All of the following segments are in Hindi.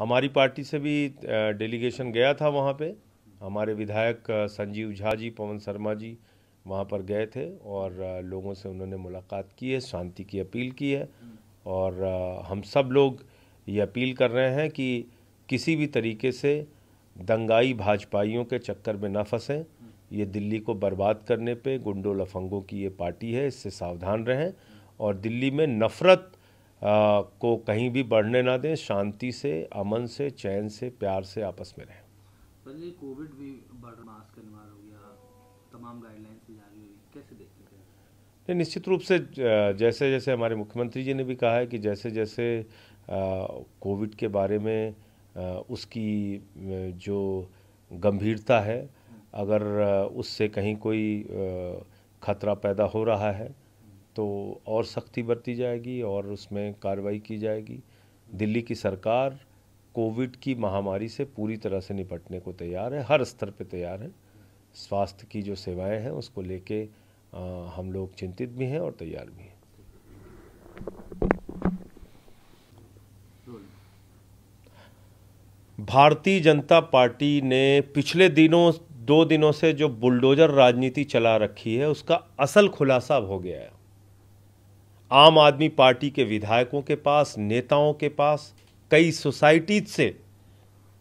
हमारी पार्टी से भी डेलीगेशन गया था वहाँ पे हमारे विधायक संजीव झा जी पवन शर्मा जी वहाँ पर गए थे और लोगों से उन्होंने मुलाकात की है शांति की अपील की है और हम सब लोग ये अपील कर रहे हैं कि किसी भी तरीके से दंगाई भाजपाइयों के चक्कर में न फंसें ये दिल्ली को बर्बाद करने पे गुंडों लफंगों की ये पार्टी है इससे सावधान रहें और दिल्ली में नफ़रत को कहीं भी बढ़ने ना दें शांति से अमन से चैन से प्यार से आपस में रहें कोविड भी बढ़ मास्क अनिवार्य हो गया तमाम गाइडलाइंस भी जारी हुई कैसे देखते हैं नहीं निश्चित रूप से जैसे जैसे हमारे मुख्यमंत्री जी ने भी कहा है कि जैसे जैसे कोविड के बारे में आ, उसकी जो गंभीरता है हम्म। अगर उससे कहीं कोई ख़तरा पैदा हो रहा है तो और सख्ती बरती जाएगी और उसमें कार्रवाई की जाएगी दिल्ली की सरकार कोविड की महामारी से पूरी तरह से निपटने को तैयार है हर स्तर पे तैयार है स्वास्थ्य की जो सेवाएं हैं उसको लेके हम लोग चिंतित भी हैं और तैयार भी हैं भारतीय जनता पार्टी ने पिछले दिनों दो दिनों से जो बुलडोजर राजनीति चला रखी है उसका असल खुलासा हो गया है आम आदमी पार्टी के विधायकों के पास नेताओं के पास कई सोसाइटीज से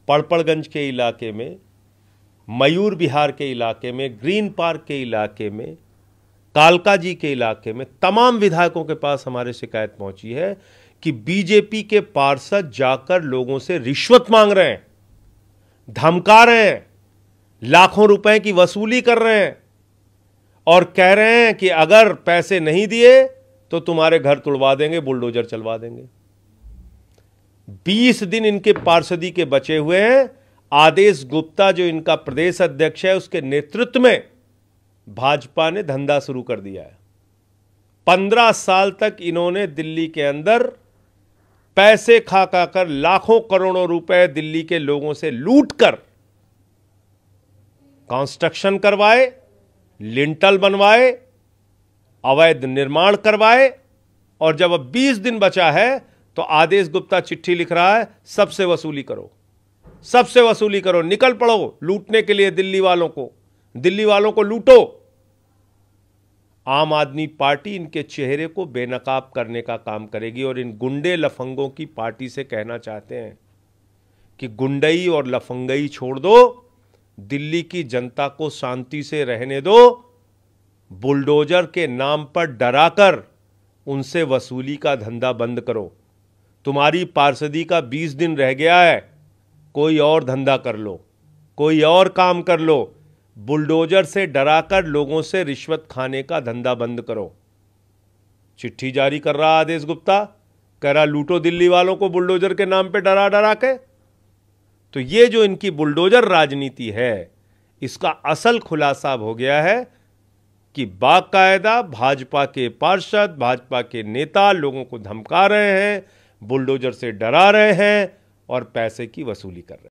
पड़पड़गंज के इलाके में मयूर बिहार के इलाके में ग्रीन पार्क के इलाके में कालका जी के इलाके में तमाम विधायकों के पास हमारे शिकायत पहुंची है कि बीजेपी के पार्षद जाकर लोगों से रिश्वत मांग रहे हैं धमका रहे हैं लाखों रुपए की वसूली कर रहे हैं और कह रहे हैं कि अगर पैसे नहीं दिए तो तुम्हारे घर तुड़वा देंगे बुलडोजर चलवा देंगे बीस दिन इनके पार्षदी के बचे हुए हैं आदेश गुप्ता जो इनका प्रदेश अध्यक्ष है उसके नेतृत्व में भाजपा ने धंधा शुरू कर दिया है पंद्रह साल तक इन्होंने दिल्ली के अंदर पैसे खा खा कर लाखों करोड़ों रुपए दिल्ली के लोगों से लूट कर कंस्ट्रक्शन करवाए लिंटल बनवाए अवैध निर्माण करवाए और जब अब 20 दिन बचा है तो आदेश गुप्ता चिट्ठी लिख रहा है सबसे वसूली करो सबसे वसूली करो निकल पड़ो लूटने के लिए दिल्ली वालों को दिल्ली वालों को लूटो आम आदमी पार्टी इनके चेहरे को बेनकाब करने का काम करेगी और इन गुंडे लफंगों की पार्टी से कहना चाहते हैं कि गुंडई और लफंगई छोड़ दो दिल्ली की जनता को शांति से रहने दो बुलडोजर के नाम पर डराकर उनसे वसूली का धंधा बंद करो तुम्हारी पार्षदी का बीस दिन रह गया है कोई और धंधा कर लो कोई और काम कर लो बुलडोजर से डराकर लोगों से रिश्वत खाने का धंधा बंद करो चिट्ठी जारी कर रहा आदेश गुप्ता कह रहा लूटो दिल्ली वालों को बुलडोजर के नाम पे डरा डरा के तो ये जो इनकी बुलडोजर राजनीति है इसका असल खुलासा हो गया है कि बाकायदा भाजपा के पार्षद भाजपा के नेता लोगों को धमका रहे हैं बुलडोजर से डरा रहे हैं और पैसे की वसूली कर रहे हैं